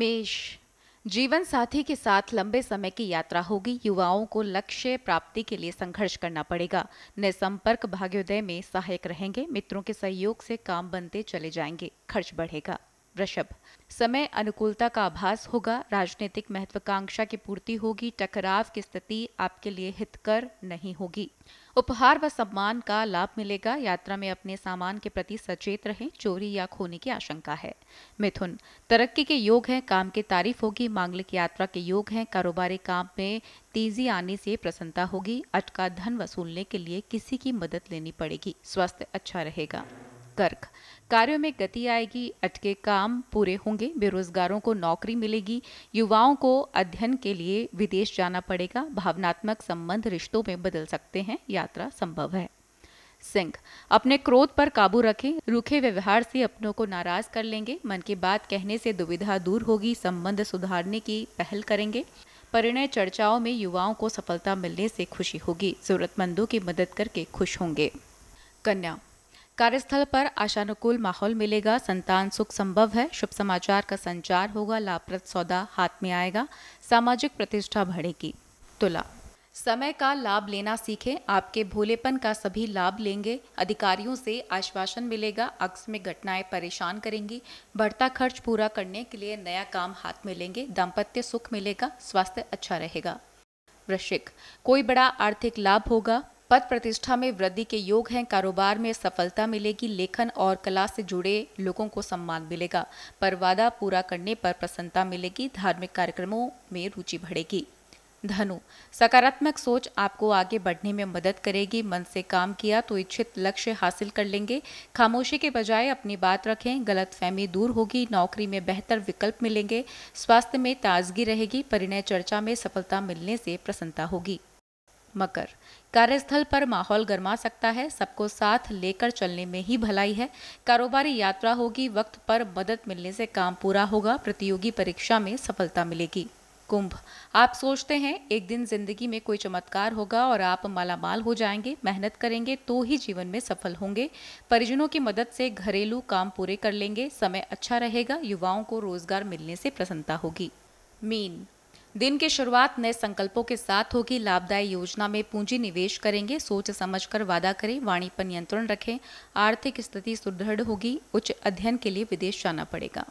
मेष जीवन साथी के साथ लंबे समय की यात्रा होगी युवाओं को लक्ष्य प्राप्ति के लिए संघर्ष करना पड़ेगा नए संपर्क भाग्योदय में सहायक रहेंगे मित्रों के सहयोग से काम बनते चले जाएंगे खर्च बढ़ेगा वृषभ समय अनुकूलता का आभास होगा राजनीतिक महत्वाकांक्षा की पूर्ति होगी टकराव की स्थिति आपके लिए हितकर नहीं होगी उपहार व सम्मान का लाभ मिलेगा यात्रा में अपने सामान के प्रति सचेत रहें चोरी या खोने की आशंका है मिथुन तरक्की के योग हैं काम की तारीफ होगी मांगलिक यात्रा के योग हैं कारोबारी काम में तेजी आने से प्रसन्नता होगी अटका धन वसूलने के लिए किसी की मदद लेनी पड़ेगी स्वास्थ्य अच्छा रहेगा कर्क कार्यों में गति आएगी अटके काम पूरे होंगे बेरोजगारों को नौकरी मिलेगी युवाओं को अध्ययन के लिए विदेश जाना पड़ेगा भावनात्मक संबंध रिश्तों में बदल सकते हैं यात्रा संभव है सिंह अपने क्रोध पर काबू रखें रूखे व्यवहार से अपनों को नाराज कर लेंगे मन की बात कहने से दुविधा दूर होगी संबंध सुधारने की पहल करेंगे परिणय चर्चाओं में युवाओं को सफलता मिलने से खुशी होगी जरूरतमंदों की मदद करके खुश होंगे कन्या कार्यस्थल पर आशानुकूल माहौल मिलेगा संतान सुख संभव है शुभ समाचार का संचार होगा लाभप्रद सौदा हाथ में आएगा सामाजिक प्रतिष्ठा बढ़ेगी तुला समय का लाभ लेना सीखें आपके भोलेपन का सभी लाभ लेंगे अधिकारियों से आश्वासन मिलेगा अक्स में घटनाएं परेशान करेंगी बढ़ता खर्च पूरा करने के लिए नया काम हाथ में लेंगे दाम्पत्य सुख मिलेगा स्वास्थ्य अच्छा रहेगा वृश्चिक कोई बड़ा आर्थिक लाभ होगा पद प्रतिष्ठा में वृद्धि के योग हैं कारोबार में सफलता मिलेगी लेखन और कला से जुड़े लोगों को सम्मान मिलेगा पर वादा पूरा करने पर प्रसन्नता मिलेगी धार्मिक कार्यक्रमों में रुचि बढ़ेगी धनु सकारात्मक सोच आपको आगे बढ़ने में मदद करेगी मन से काम किया तो इच्छित लक्ष्य हासिल कर लेंगे खामोशी के बजाय अपनी बात रखें गलतफहमी दूर होगी नौकरी में बेहतर विकल्प मिलेंगे स्वास्थ्य में ताजगी रहेगी परिणय चर्चा में सफलता मिलने से प्रसन्नता होगी मकर कार्यस्थल पर माहौल गरमा सकता है सबको साथ लेकर चलने में ही भलाई है कारोबारी यात्रा होगी वक्त पर मदद मिलने से काम पूरा होगा प्रतियोगी परीक्षा में सफलता मिलेगी कुंभ आप सोचते हैं एक दिन जिंदगी में कोई चमत्कार होगा और आप मालामाल हो जाएंगे मेहनत करेंगे तो ही जीवन में सफल होंगे परिजनों की मदद से घरेलू काम पूरे कर लेंगे समय अच्छा रहेगा युवाओं को रोजगार मिलने से प्रसन्नता होगी मीन दिन की शुरुआत नए संकल्पों के साथ होगी लाभदायी योजना में पूंजी निवेश करेंगे सोच समझकर वादा करें वाणी पर नियंत्रण रखें आर्थिक स्थिति सुदृढ़ होगी उच्च अध्ययन के लिए विदेश जाना पड़ेगा